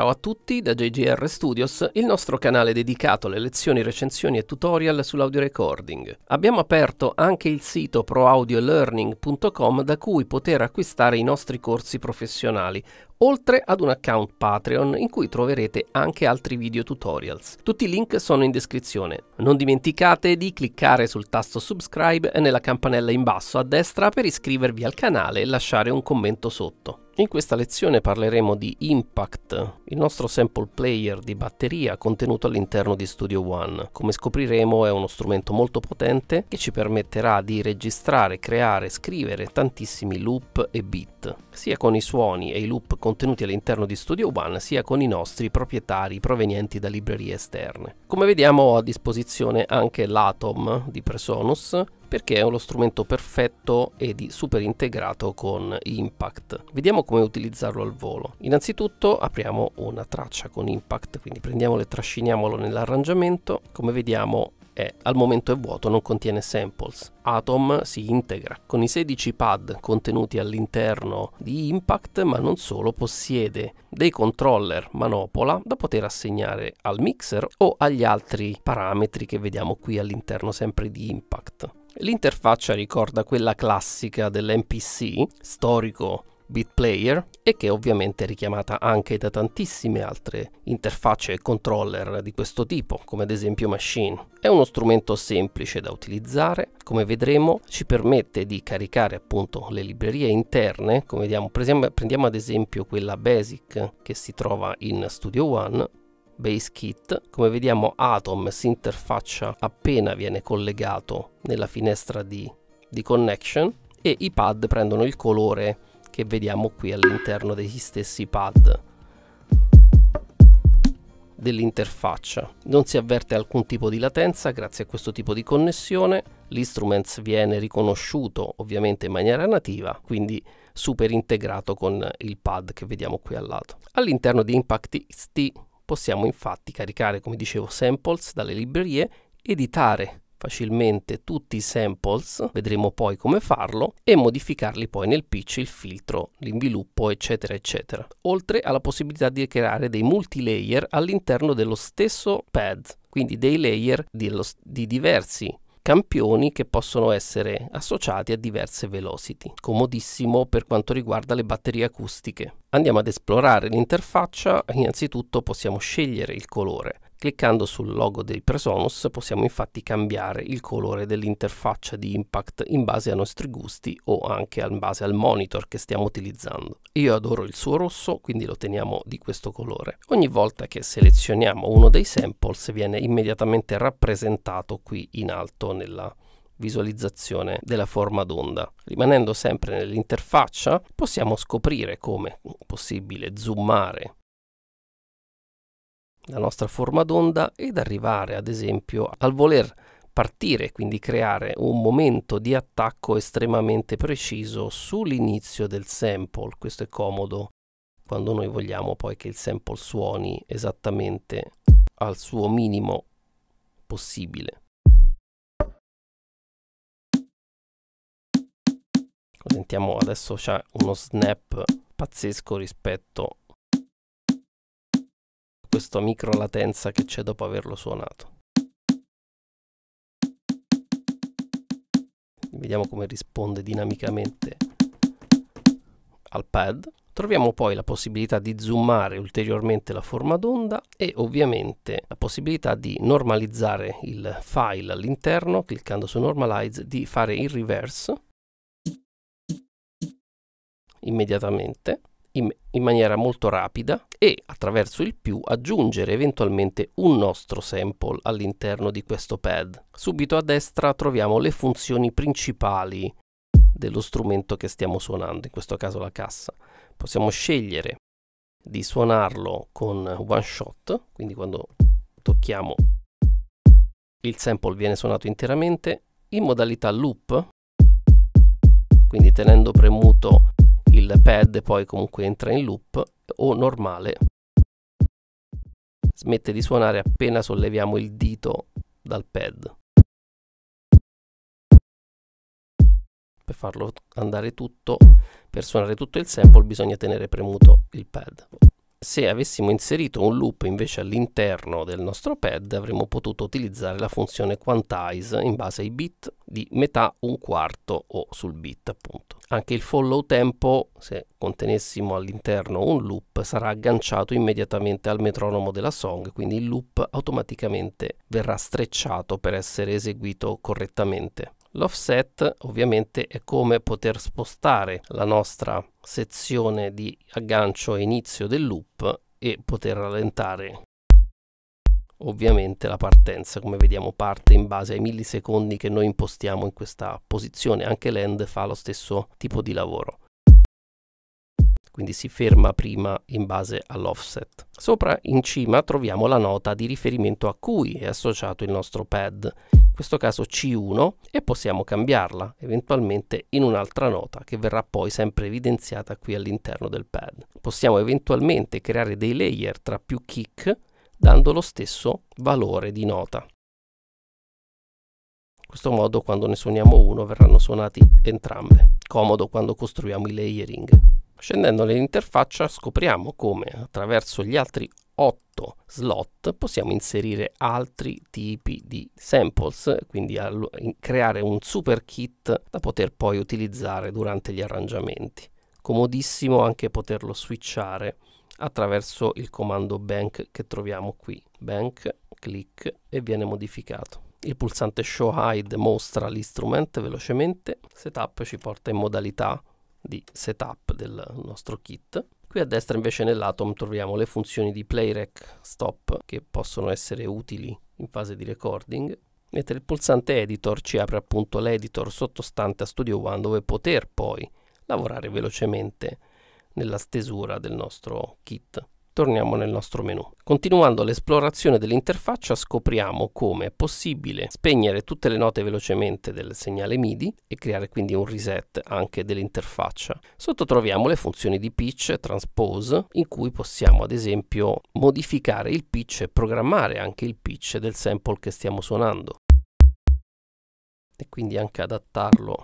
Ciao a tutti da JGR Studios, il nostro canale dedicato alle lezioni, recensioni e tutorial sull'audio recording. Abbiamo aperto anche il sito proaudiolearning.com da cui poter acquistare i nostri corsi professionali, oltre ad un account Patreon in cui troverete anche altri video tutorials. Tutti i link sono in descrizione. Non dimenticate di cliccare sul tasto subscribe e nella campanella in basso a destra per iscrivervi al canale e lasciare un commento sotto. In questa lezione parleremo di Impact, il nostro sample player di batteria contenuto all'interno di Studio One. Come scopriremo è uno strumento molto potente che ci permetterà di registrare, creare, scrivere tantissimi loop e beat, sia con i suoni e i loop contenuti all'interno di Studio One, sia con i nostri proprietari provenienti da librerie esterne. Come vediamo ho a disposizione anche l'Atom di Presonus, perché è uno strumento perfetto e di super integrato con Impact. Vediamo come utilizzarlo al volo. Innanzitutto apriamo una traccia con Impact, quindi prendiamolo e trasciniamolo nell'arrangiamento. Come vediamo è, al momento è vuoto, non contiene samples. Atom si integra con i 16 pad contenuti all'interno di Impact, ma non solo, possiede dei controller manopola da poter assegnare al mixer o agli altri parametri che vediamo qui all'interno sempre di Impact. L'interfaccia ricorda quella classica dell'NPC, storico bit player, e che è ovviamente è richiamata anche da tantissime altre interfacce e controller di questo tipo, come ad esempio Machine. È uno strumento semplice da utilizzare, come vedremo ci permette di caricare appunto le librerie interne, come vediamo prendiamo ad esempio quella basic che si trova in Studio One BaseKit. Come vediamo Atom si interfaccia appena viene collegato nella finestra di, di connection e i pad prendono il colore che vediamo qui all'interno degli stessi pad dell'interfaccia. Non si avverte alcun tipo di latenza grazie a questo tipo di connessione, l'instruments viene riconosciuto ovviamente in maniera nativa, quindi super integrato con il pad che vediamo qui al lato. All'interno di Impact XT Possiamo infatti caricare, come dicevo, samples dalle librerie, editare facilmente tutti i samples, vedremo poi come farlo, e modificarli poi nel pitch, il filtro, l'inviluppo, eccetera, eccetera. Oltre alla possibilità di creare dei multilayer all'interno dello stesso pad, quindi dei layer di, lo, di diversi campioni che possono essere associati a diverse velocity, comodissimo per quanto riguarda le batterie acustiche. Andiamo ad esplorare l'interfaccia, innanzitutto possiamo scegliere il colore. Cliccando sul logo dei Presonus possiamo infatti cambiare il colore dell'interfaccia di Impact in base ai nostri gusti o anche in base al monitor che stiamo utilizzando. Io adoro il suo rosso quindi lo teniamo di questo colore. Ogni volta che selezioniamo uno dei samples viene immediatamente rappresentato qui in alto nella visualizzazione della forma d'onda. Rimanendo sempre nell'interfaccia possiamo scoprire come possibile zoomare la nostra forma d'onda ed arrivare ad esempio al voler partire, quindi creare un momento di attacco estremamente preciso sull'inizio del sample. Questo è comodo quando noi vogliamo poi che il sample suoni esattamente al suo minimo possibile. Sentiamo adesso c'è uno snap pazzesco rispetto a questa micro latenza che c'è dopo averlo suonato. Vediamo come risponde dinamicamente al pad. Troviamo poi la possibilità di zoomare ulteriormente la forma d'onda e ovviamente la possibilità di normalizzare il file all'interno, cliccando su Normalize, di fare il reverse immediatamente in, in maniera molto rapida e attraverso il più aggiungere eventualmente un nostro sample all'interno di questo pad. Subito a destra troviamo le funzioni principali dello strumento che stiamo suonando, in questo caso la cassa. Possiamo scegliere di suonarlo con one shot, quindi quando tocchiamo il sample viene suonato interamente in modalità loop, quindi tenendo premuto il pad poi comunque entra in loop o normale smette di suonare appena solleviamo il dito dal pad. Per farlo andare tutto, per suonare tutto il sample bisogna tenere premuto il pad se avessimo inserito un loop invece all'interno del nostro pad avremmo potuto utilizzare la funzione quantize in base ai bit di metà, un quarto o sul bit appunto. Anche il follow tempo, se contenessimo all'interno un loop, sarà agganciato immediatamente al metronomo della song, quindi il loop automaticamente verrà strecciato per essere eseguito correttamente. L'offset ovviamente è come poter spostare la nostra sezione di aggancio e inizio del loop e poter rallentare ovviamente la partenza come vediamo parte in base ai millisecondi che noi impostiamo in questa posizione anche l'end fa lo stesso tipo di lavoro quindi si ferma prima in base all'offset. Sopra in cima troviamo la nota di riferimento a cui è associato il nostro pad, in questo caso C1, e possiamo cambiarla eventualmente in un'altra nota che verrà poi sempre evidenziata qui all'interno del pad. Possiamo eventualmente creare dei layer tra più kick dando lo stesso valore di nota. In questo modo quando ne suoniamo uno verranno suonati entrambe, comodo quando costruiamo i layering. Scendendo nell'interfaccia scopriamo come attraverso gli altri 8 slot possiamo inserire altri tipi di samples, quindi creare un super kit da poter poi utilizzare durante gli arrangiamenti. Comodissimo anche poterlo switchare attraverso il comando bank che troviamo qui. Bank, clic e viene modificato. Il pulsante show hide mostra l'istrument velocemente, setup ci porta in modalità di setup del nostro kit. Qui a destra invece nell'Atom troviamo le funzioni di play, rec, stop che possono essere utili in fase di recording, mentre il pulsante editor ci apre appunto l'editor sottostante a Studio One dove poter poi lavorare velocemente nella stesura del nostro kit torniamo nel nostro menu. Continuando l'esplorazione dell'interfaccia scopriamo come è possibile spegnere tutte le note velocemente del segnale MIDI e creare quindi un reset anche dell'interfaccia. Sotto troviamo le funzioni di pitch e transpose in cui possiamo ad esempio modificare il pitch e programmare anche il pitch del sample che stiamo suonando e quindi anche adattarlo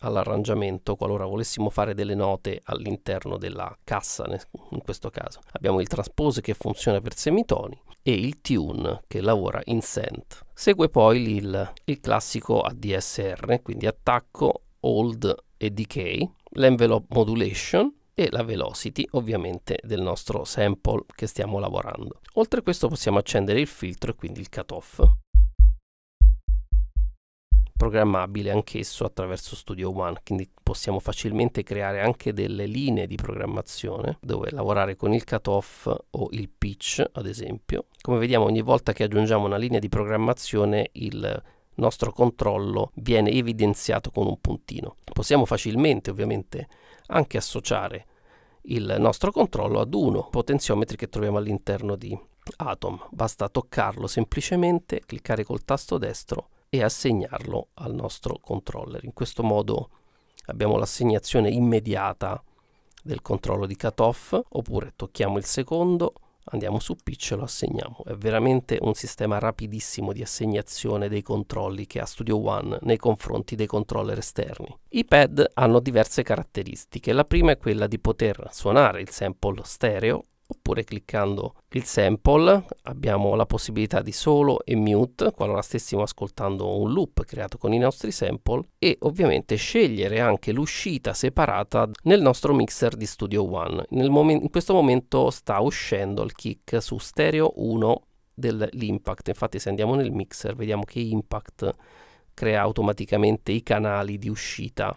all'arrangiamento qualora volessimo fare delle note all'interno della cassa in questo caso. Abbiamo il transpose che funziona per semitoni e il tune che lavora in sent. Segue poi il, il classico ADSR, quindi attacco, hold e decay, l'envelope modulation e la velocity ovviamente del nostro sample che stiamo lavorando. Oltre a questo possiamo accendere il filtro e quindi il cutoff programmabile anch'esso attraverso Studio One, quindi possiamo facilmente creare anche delle linee di programmazione dove lavorare con il cutoff o il pitch ad esempio. Come vediamo ogni volta che aggiungiamo una linea di programmazione il nostro controllo viene evidenziato con un puntino. Possiamo facilmente ovviamente anche associare il nostro controllo ad uno potenziometri che troviamo all'interno di Atom. Basta toccarlo semplicemente, cliccare col tasto destro e assegnarlo al nostro controller. In questo modo abbiamo l'assegnazione immediata del controllo di cutoff oppure tocchiamo il secondo andiamo su pitch e lo assegniamo è veramente un sistema rapidissimo di assegnazione dei controlli che ha Studio One nei confronti dei controller esterni i pad hanno diverse caratteristiche la prima è quella di poter suonare il sample stereo oppure cliccando il sample abbiamo la possibilità di solo e mute qualora stessimo ascoltando un loop creato con i nostri sample e ovviamente scegliere anche l'uscita separata nel nostro mixer di Studio One. Momen- in questo momento sta uscendo il kick su stereo 1 dell'impact, infatti se andiamo nel mixer vediamo che impact crea automaticamente i canali di uscita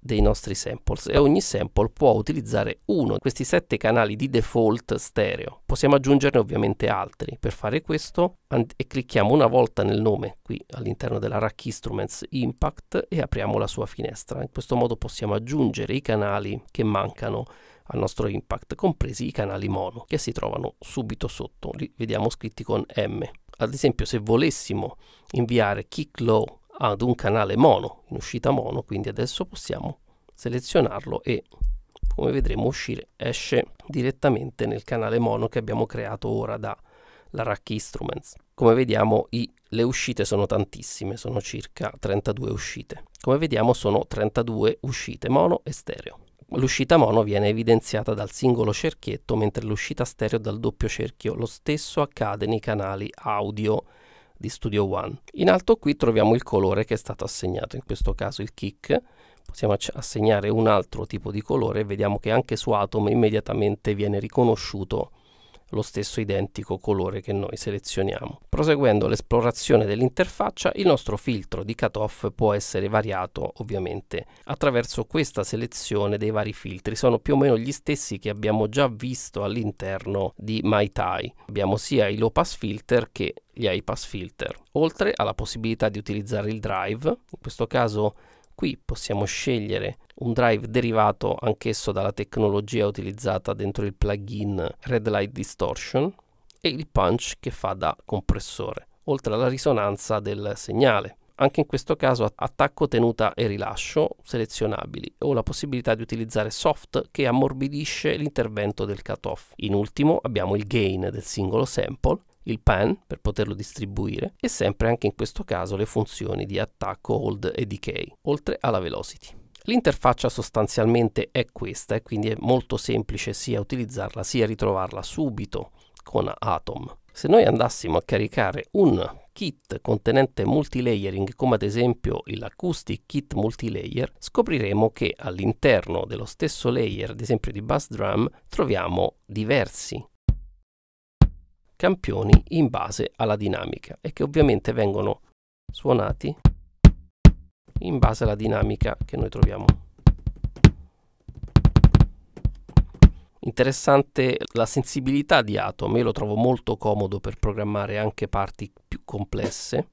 dei nostri samples e ogni sample può utilizzare uno di questi sette canali di default stereo. Possiamo aggiungerne ovviamente altri. Per fare questo e clicchiamo una volta nel nome qui all'interno della Rack Instruments Impact e apriamo la sua finestra. In questo modo possiamo aggiungere i canali che mancano al nostro impact, compresi i canali mono che si trovano subito sotto, li vediamo scritti con M. Ad esempio se volessimo inviare kick low ad un canale mono, in uscita mono, quindi adesso possiamo selezionarlo e come vedremo uscire esce direttamente nel canale mono che abbiamo creato ora dalla Rack Instruments. Come vediamo i, le uscite sono tantissime, sono circa 32 uscite. Come vediamo sono 32 uscite mono e stereo. L'uscita mono viene evidenziata dal singolo cerchietto mentre l'uscita stereo dal doppio cerchio. Lo stesso accade nei canali audio di Studio One. In alto qui troviamo il colore che è stato assegnato, in questo caso il kick. Possiamo assegnare un altro tipo di colore e vediamo che anche su Atom immediatamente viene riconosciuto lo stesso identico colore che noi selezioniamo. Proseguendo l'esplorazione dell'interfaccia, il nostro filtro di cutoff può essere variato ovviamente attraverso questa selezione dei vari filtri. Sono più o meno gli stessi che abbiamo già visto all'interno di MyTie. Abbiamo sia i low pass filter che gli high pass filter, oltre alla possibilità di utilizzare il drive, in questo caso Qui possiamo scegliere un drive derivato anch'esso dalla tecnologia utilizzata dentro il plugin Red Light Distortion e il punch che fa da compressore, oltre alla risonanza del segnale. Anche in questo caso attacco, tenuta e rilascio selezionabili o la possibilità di utilizzare soft che ammorbidisce l'intervento del cutoff. In ultimo abbiamo il gain del singolo sample il pan per poterlo distribuire e sempre anche in questo caso le funzioni di attacco, hold e decay, oltre alla velocity. L'interfaccia sostanzialmente è questa e quindi è molto semplice sia utilizzarla sia ritrovarla subito con Atom. Se noi andassimo a caricare un kit contenente multilayering come ad esempio l'acoustic kit multilayer scopriremo che all'interno dello stesso layer ad esempio di bass drum troviamo diversi campioni in base alla dinamica e che ovviamente vengono suonati in base alla dinamica che noi troviamo. Interessante la sensibilità di Atom, io lo trovo molto comodo per programmare anche parti più complesse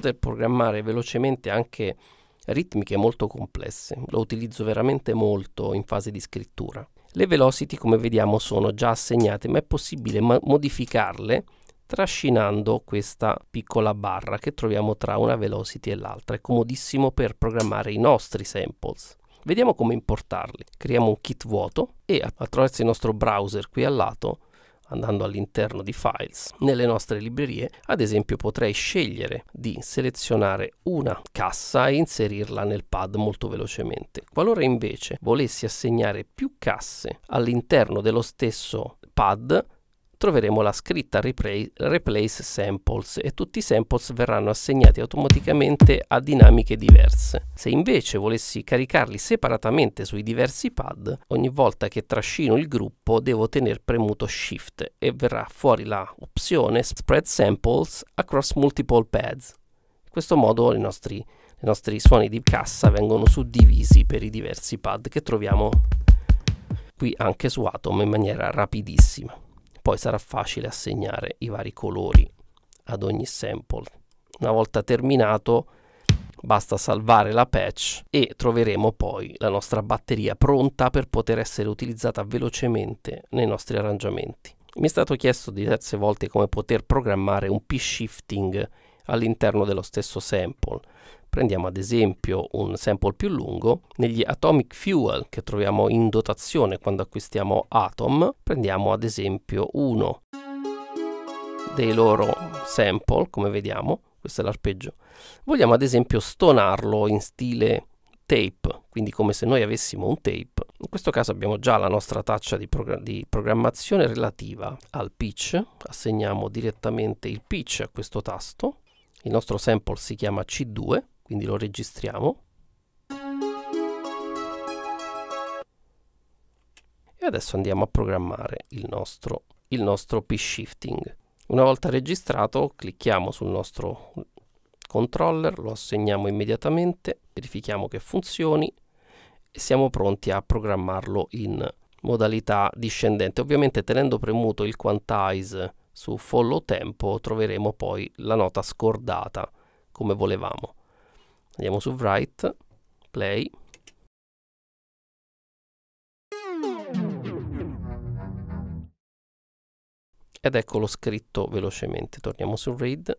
poter programmare velocemente anche ritmiche molto complesse. Lo utilizzo veramente molto in fase di scrittura. Le velocity, come vediamo, sono già assegnate, ma è possibile ma modificarle trascinando questa piccola barra che troviamo tra una velocity e l'altra. È comodissimo per programmare i nostri samples. Vediamo come importarli. Creiamo un kit vuoto e attraverso il nostro browser qui al lato andando all'interno di files nelle nostre librerie ad esempio potrei scegliere di selezionare una cassa e inserirla nel pad molto velocemente qualora invece volessi assegnare più casse all'interno dello stesso pad troveremo la scritta replace, replace samples e tutti i samples verranno assegnati automaticamente a dinamiche diverse. Se invece volessi caricarli separatamente sui diversi pad, ogni volta che trascino il gruppo devo tenere premuto Shift e verrà fuori la opzione Spread Samples across multiple pads. In questo modo i nostri, i nostri suoni di cassa vengono suddivisi per i diversi pad che troviamo qui anche su Atom in maniera rapidissima poi sarà facile assegnare i vari colori ad ogni sample. Una volta terminato basta salvare la patch e troveremo poi la nostra batteria pronta per poter essere utilizzata velocemente nei nostri arrangiamenti. Mi è stato chiesto diverse volte come poter programmare un P-shifting all'interno dello stesso sample. Prendiamo ad esempio un sample più lungo, negli atomic fuel che troviamo in dotazione quando acquistiamo Atom, prendiamo ad esempio uno dei loro sample, come vediamo, questo è l'arpeggio. Vogliamo ad esempio stonarlo in stile tape, quindi come se noi avessimo un tape. In questo caso abbiamo già la nostra traccia di, progr di, programmazione relativa al pitch, assegniamo direttamente il pitch a questo tasto il nostro sample si chiama C2, quindi lo registriamo. E adesso andiamo a programmare il nostro, il nostro P-shifting. Una volta registrato clicchiamo sul nostro controller, lo assegniamo immediatamente, verifichiamo che funzioni e siamo pronti a programmarlo in modalità discendente. Ovviamente tenendo premuto il quantize su follow tempo troveremo poi la nota scordata come volevamo. Andiamo su write, play. Ed eccolo scritto velocemente. Torniamo su read,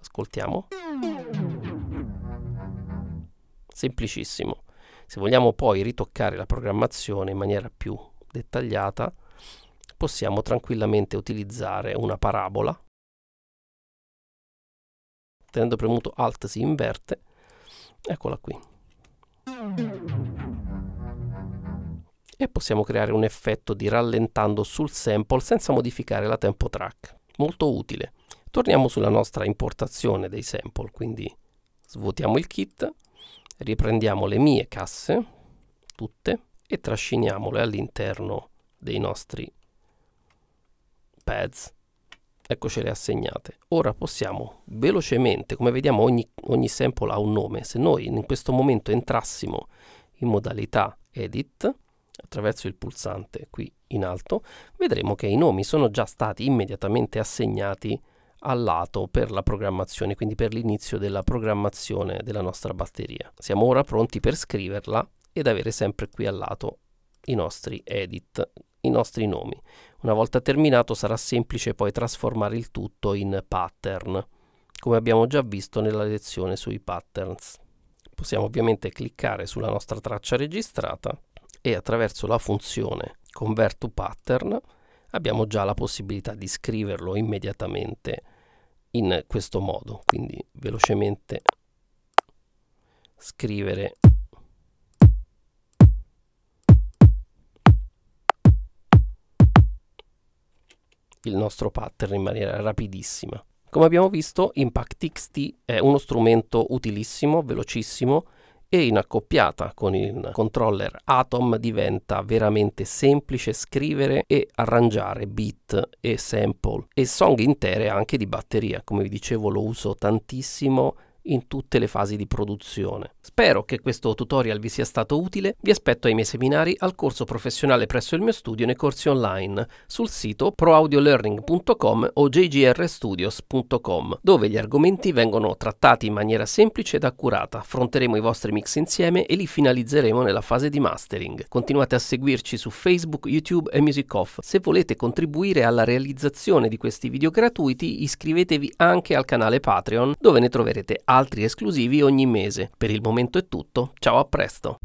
ascoltiamo. Semplicissimo. Se vogliamo poi ritoccare la programmazione in maniera più dettagliata, possiamo tranquillamente utilizzare una parabola. Tenendo premuto Alt si inverte, eccola qui. E possiamo creare un effetto di rallentando sul sample senza modificare la tempo track. Molto utile. Torniamo sulla nostra importazione dei sample, quindi svuotiamo il kit, riprendiamo le mie casse, tutte, e trasciniamole all'interno dei nostri pads eccoci le assegnate ora possiamo velocemente come vediamo ogni, ogni sample ha un nome se noi in questo momento entrassimo in modalità edit attraverso il pulsante qui in alto vedremo che i nomi sono già stati immediatamente assegnati al lato per la programmazione quindi per l'inizio della programmazione della nostra batteria siamo ora pronti per scriverla ed avere sempre qui al lato i nostri edit i nostri nomi. Una volta terminato sarà semplice poi trasformare il tutto in pattern, come abbiamo già visto nella lezione sui patterns. Possiamo ovviamente cliccare sulla nostra traccia registrata e attraverso la funzione convert to pattern abbiamo già la possibilità di scriverlo immediatamente in questo modo, quindi velocemente scrivere il nostro pattern in maniera rapidissima. Come abbiamo visto, Impact XT è uno strumento utilissimo, velocissimo e in accoppiata con il controller Atom diventa veramente semplice scrivere e arrangiare beat e sample e song intere anche di batteria. Come vi dicevo lo uso tantissimo in tutte le fasi di produzione. Spero che questo tutorial vi sia stato utile, vi aspetto ai miei seminari al corso professionale presso il mio studio e nei corsi online sul sito proaudiolearning.com o jgrstudios.com dove gli argomenti vengono trattati in maniera semplice ed accurata, affronteremo i vostri mix insieme e li finalizzeremo nella fase di mastering. Continuate a seguirci su Facebook, YouTube e Music Off. Se volete contribuire alla realizzazione di questi video gratuiti iscrivetevi anche al canale Patreon dove ne troverete altri esclusivi ogni mese. Per il momento è tutto, ciao a presto!